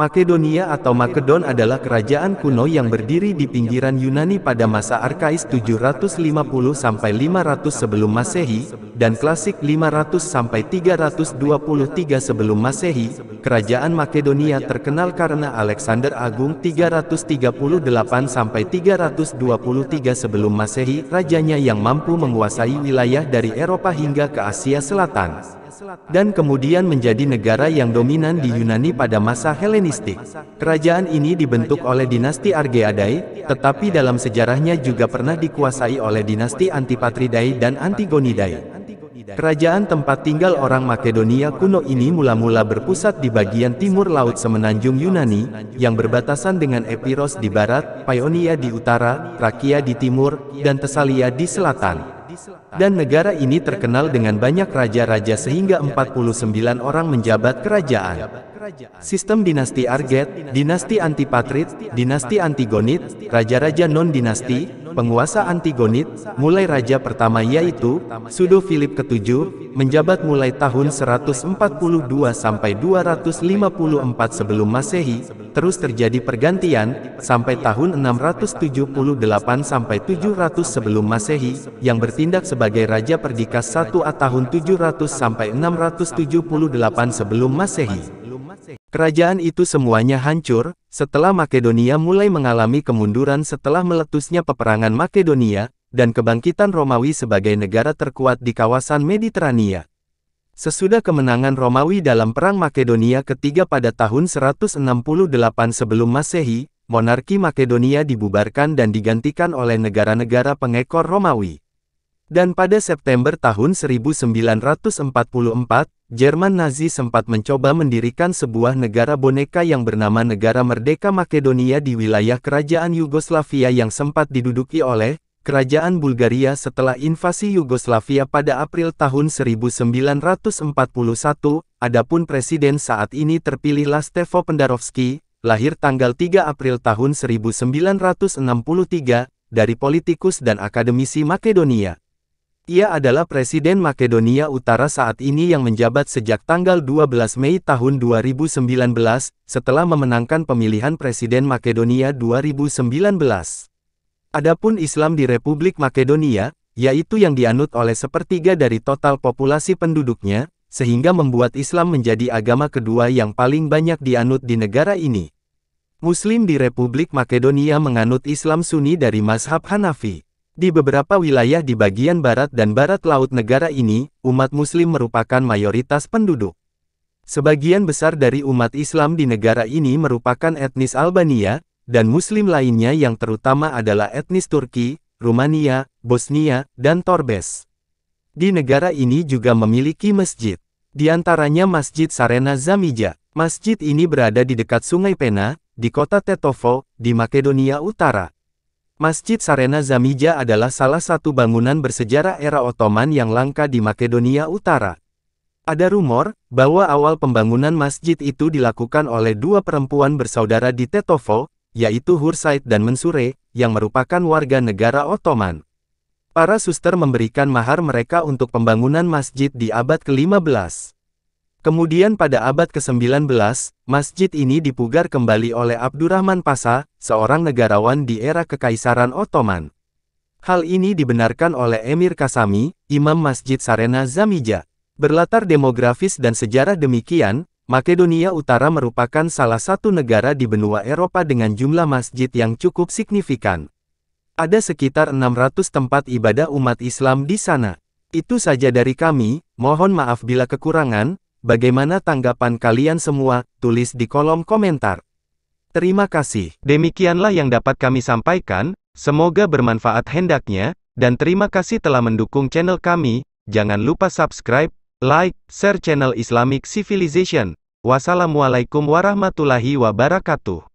Makedonia atau Makedon adalah kerajaan kuno yang berdiri di pinggiran Yunani pada masa arkais 750 sampai 500 sebelum Masehi dan klasik 500 sampai 323 sebelum Masehi. Kerajaan Makedonia terkenal karena Alexander Agung 338 sampai 323 sebelum Masehi, rajanya yang mampu menguasai wilayah dari Eropa hingga ke Asia Selatan dan kemudian menjadi negara yang dominan di Yunani pada masa Helenistik. Kerajaan ini dibentuk oleh dinasti Argeadai, tetapi dalam sejarahnya juga pernah dikuasai oleh dinasti Antipatridai dan Antigonidai. Kerajaan tempat tinggal orang Makedonia kuno ini mula-mula berpusat di bagian timur Laut Semenanjung Yunani, yang berbatasan dengan Epiros di barat, Paionia di utara, Rakia di timur, dan Tesalia di selatan. Dan negara ini terkenal dengan banyak raja-raja sehingga 49 orang menjabat kerajaan. Sistem dinasti Arget, dinasti Antipatrit, dinasti Antigonit, raja-raja non-dinasti, penguasa Antigonit, mulai raja pertama yaitu, Sudo Philip VII, menjabat mulai tahun 142 sampai 254 sebelum masehi, terus terjadi pergantian, sampai tahun 678 sampai 700 sebelum masehi, yang bertiga bertindak sebagai Raja Perdikas 1 tahun 700 sampai 678 sebelum Masehi. Kerajaan itu semuanya hancur, setelah Makedonia mulai mengalami kemunduran setelah meletusnya peperangan Makedonia, dan kebangkitan Romawi sebagai negara terkuat di kawasan Mediterania. Sesudah kemenangan Romawi dalam Perang Makedonia ketiga pada tahun 168 sebelum Masehi, monarki Makedonia dibubarkan dan digantikan oleh negara-negara pengekor Romawi. Dan pada September tahun 1944, Jerman Nazi sempat mencoba mendirikan sebuah negara boneka yang bernama Negara Merdeka Makedonia di wilayah Kerajaan Yugoslavia yang sempat diduduki oleh Kerajaan Bulgaria setelah invasi Yugoslavia pada April tahun 1941, adapun presiden saat ini terpilihlah Stevo Pendarovski, lahir tanggal 3 April tahun 1963, dari politikus dan akademisi Makedonia. Ia adalah Presiden Makedonia Utara saat ini yang menjabat sejak tanggal 12 Mei tahun 2019, setelah memenangkan pemilihan Presiden Makedonia 2019. Adapun Islam di Republik Makedonia, yaitu yang dianut oleh sepertiga dari total populasi penduduknya, sehingga membuat Islam menjadi agama kedua yang paling banyak dianut di negara ini. Muslim di Republik Makedonia menganut Islam Sunni dari mazhab Hanafi. Di beberapa wilayah di bagian barat dan barat laut negara ini, umat muslim merupakan mayoritas penduduk. Sebagian besar dari umat Islam di negara ini merupakan etnis Albania, dan muslim lainnya yang terutama adalah etnis Turki, Rumania, Bosnia, dan Torbes. Di negara ini juga memiliki masjid. Di antaranya Masjid Sarena Zamija. Masjid ini berada di dekat Sungai Pena, di kota Tetovo, di Makedonia Utara. Masjid Sarena Zamija adalah salah satu bangunan bersejarah era Ottoman yang langka di Makedonia Utara. Ada rumor bahwa awal pembangunan masjid itu dilakukan oleh dua perempuan bersaudara di Tetovo, yaitu Hursaid dan Mensure, yang merupakan warga negara Ottoman. Para suster memberikan mahar mereka untuk pembangunan masjid di abad ke-15. Kemudian pada abad ke-19, masjid ini dipugar kembali oleh Abdurrahman Pasa, seorang negarawan di era Kekaisaran Ottoman. Hal ini dibenarkan oleh Emir Kasami, Imam Masjid Sarena Zamija. Berlatar demografis dan sejarah demikian, Makedonia Utara merupakan salah satu negara di benua Eropa dengan jumlah masjid yang cukup signifikan. Ada sekitar 600 tempat ibadah umat Islam di sana. Itu saja dari kami, mohon maaf bila kekurangan, Bagaimana tanggapan kalian semua? Tulis di kolom komentar. Terima kasih. Demikianlah yang dapat kami sampaikan, semoga bermanfaat hendaknya, dan terima kasih telah mendukung channel kami. Jangan lupa subscribe, like, share channel Islamic Civilization. Wassalamualaikum warahmatullahi wabarakatuh.